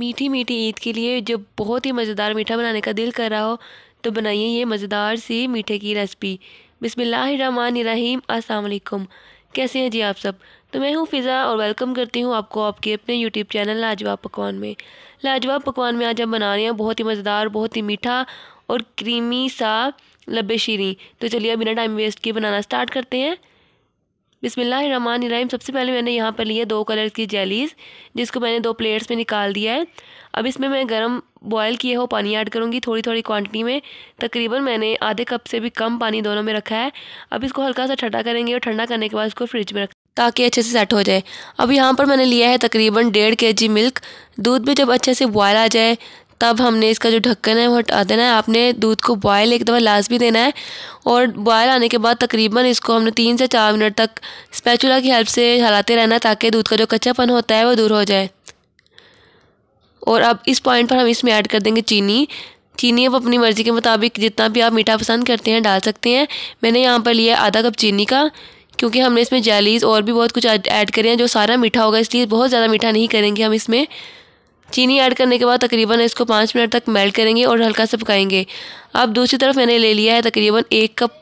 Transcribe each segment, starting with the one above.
मीठी मीठी ईद के लिए जब बहुत ही मज़ेदार मीठा बनाने का दिल कर रहा हो तो बनाइए ये मज़ेदार सी मीठे की रेसिपी बिसमीम असलकुम कैसे हैं जी आप सब तो मैं हूँ फ़िज़ा और वेलकम करती हूँ आपको आपके अपने यूट्यूब चैनल लाजवाब पकवान में लाजवाब पकवान में आज हम बना रहे हैं बहुत ही मज़ेदार बहुत ही मीठा और क्रीमी सा लब्बे शीरी तो चलिए बिना टाइम वेस्ट किए बनाना स्टार्ट करते हैं बिसमीम सबसे पहले मैंने यहाँ पर लिया दो कलर की जेलीज़ जिसको मैंने दो प्लेट्स में निकाल दिया है अब इसमें मैं गरम बॉयल किए हो पानी ऐड करूँगी थोड़ी थोड़ी क्वांटिटी में तकरीबन मैंने आधे कप से भी कम पानी दोनों में रखा है अब इसको हल्का सा ठंडा करेंगे और ठंडा करने के बाद इसको फ्रिज में रख ताकि अच्छे से सेट हो जाए अब यहाँ पर मैंने लिया है तकरीबन डेढ़ के जी मिल्क दूध में जब अच्छे से बॉयल आ जाए तब हमने इसका जो ढक्कन है वो हटा देना है आपने दूध को बॉयल एक दफ़ा भी देना है और बॉयल आने के बाद तकरीबन इसको हमने तीन से चार मिनट तक स्पैचुला की हेल्प से हलाते रहना ताकि दूध का जो कच्चापन होता है वो दूर हो जाए और अब इस पॉइंट पर हम इसमें ऐड कर देंगे चीनी चीनी अब अपनी मर्ज़ी के मुताबिक जितना भी आप मीठा पसंद करते हैं डाल सकते हैं मैंने यहाँ पर लिया आधा कप चीनी का क्योंकि हमने इसमें जैलीज और भी बहुत कुछ ऐड करे हैं जो सारा मीठा होगा इसलिए बहुत ज़्यादा मीठा नहीं करेंगे हम इसमें चीनी ऐड करने के बाद तकरीबन इसको पाँच मिनट तक मेल्ट करेंगे और हल्का से पकाएंगे अब दूसरी तरफ मैंने ले लिया है तकरीबन एक कप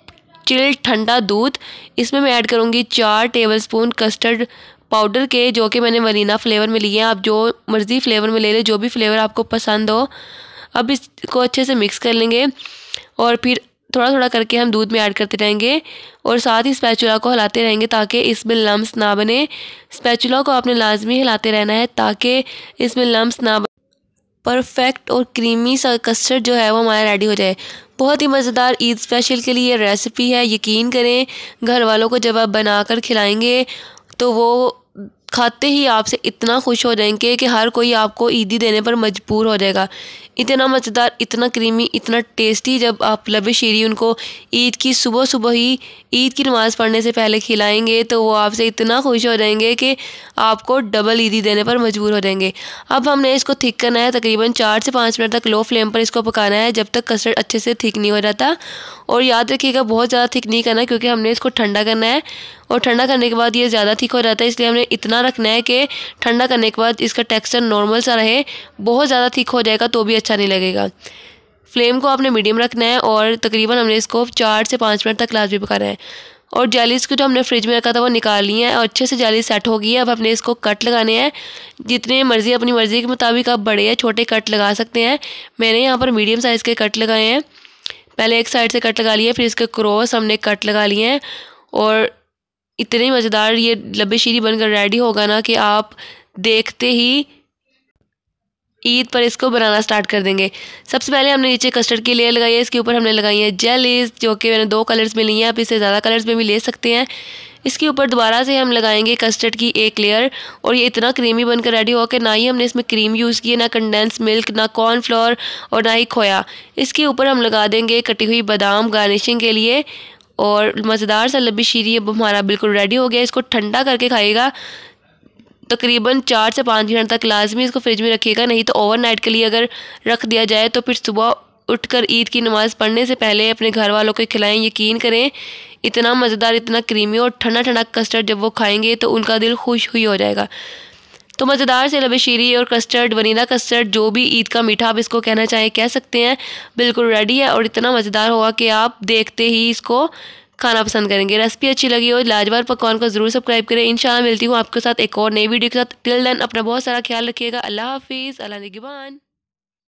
चिल ठंडा दूध इसमें मैं ऐड करूँगी चार स्पून कस्टर्ड पाउडर के जो कि मैंने वनीना फ्लेवर में लिए हैं आप जो मर्ज़ी फ्लेवर में ले लें जो भी फ्लेवर आपको पसंद हो अब इसको अच्छे से मिक्स कर लेंगे और फिर थोड़ा थोड़ा करके हम दूध में ऐड करते रहेंगे और साथ ही स्पैचुला को हिलाते रहेंगे ताकि इसमें लम्स ना बने स्पैचुला को आपने लाजमी हिलाते रहना है ताकि इसमें लम्ब ना परफेक्ट और क्रीमी सा कस्टर्ड जो है वो हमारा रेडी हो जाए बहुत ही मज़ेदार ईद स्पेशल के लिए रेसिपी है यकीन करें घर वालों को जब आप बना कर खिलाएँगे तो वो खाते ही आपसे इतना खुश हो जाएंगे कि हर कोई आपको ईदी देने पर मजबूर हो जाएगा इतना मज़ेदार इतना क्रीमी इतना टेस्टी जब आप लब शीरी उनको ईद की सुबह सुबह ही ईद की नमाज़ पढ़ने से पहले खिलाएंगे तो वो आपसे इतना खुश हो जाएंगे कि आपको डबल ईदी देने पर मजबूर हो जाएंगे अब हमने इसको थिक करना है तकरीबन चार से पाँच मिनट तक लो फ्लेम पर इसको पकाना है जब तक कस्टर्ड अच्छे से थिक नहीं हो जाता और याद रखिएगा बहुत ज़्यादा थिक नहीं करना क्योंकि हमने इसको ठंडा करना है और ठंडा करने के बाद ये ज़्यादा ठीक हो जाता है इसलिए हमने इतना रखना है कि ठंडा करने के बाद इसका टेक्स्चर नॉर्मल सा रहे बहुत ज़्यादा ठीक हो जाएगा तो भी अच्छा नहीं लगेगा फ्लेम को आपने मीडियम रखना है और तकरीबन हमने इसको चार से पाँच मिनट तक लाजमी पकाना है और जालीस को जो हमने फ्रिज में रखा था वो निकाल लिया है और अच्छे से जाली सेट हो गई है अब हमने इसको कट लगाने हैं जितने मर्ज़ी अपनी मर्ज़ी के मुताबिक आप बड़े या छोटे कट लगा सकते हैं मैंने यहाँ पर मीडियम साइज़ के कट लगाए हैं पहले एक साइड से कट लगा लिए फिर इसके क्रॉस हमने कट लगा लिए हैं और इतने मज़ेदार ये लबे शीरी बनकर रेडी होगा ना कि आप देखते ही ईद पर इसको बनाना स्टार्ट कर देंगे सबसे पहले हमने नीचे कस्टर्ड की लेयर लगाई है इसके ऊपर हमने लगाई है जेलीज जो कि मैंने दो कलर्स में ली हैं आप इससे ज़्यादा कलर्स में भी ले सकते हैं इसके ऊपर दोबारा से हम लगाएंगे कस्टर्ड की एक लेयर और ये इतना क्रीमी बनकर रेडी हो कि ना ही हमने इसमें क्रीम यूज़ की है ना कंडेंस मिल्क ना कॉर्नफ्लोर और ना ही खोया इसके ऊपर हम लगा देंगे कटी हुई बादाम गार्निशिंग के लिए और मज़ेदार सा लबी शीरी अब हमारा बिल्कुल रेडी हो गया इसको ठंडा करके खाएगा तकरीबन चार से पाँच मिनट तक लाजमी इसको फ्रिज में रखिएगा नहीं तो ओवरनाइट के लिए अगर रख दिया जाए तो फिर सुबह उठकर ईद की नमाज़ पढ़ने से पहले अपने घर वालों को खिलाएं यकीन करें इतना मज़ेदार इतना क्रीमी और ठंडा ठंडा कस्टर्ड जब वो खाएंगे तो उनका दिल खुश हुई हो जाएगा तो मज़ेदार से लबेशीरी और कस्टर्ड वनीला कस्टर्ड जो भी ईद का मीठा आप इसको कहना चाहें कह सकते हैं बिल्कुल रेडी है और इतना मज़ेदार होगा कि आप देखते ही इसको खाना पसंद करेंगे रेसिपी अच्छी लगी हो लाजवाब पकवान को ज़रूर सब्सक्राइब करें इंशाल्लाह मिलती हूँ आपके साथ एक और नई वीडियो के साथ टिल देन अपना बहुत सारा ख्याल रखिएगा अल्लाह हाफिज़ अल्लाह नगबान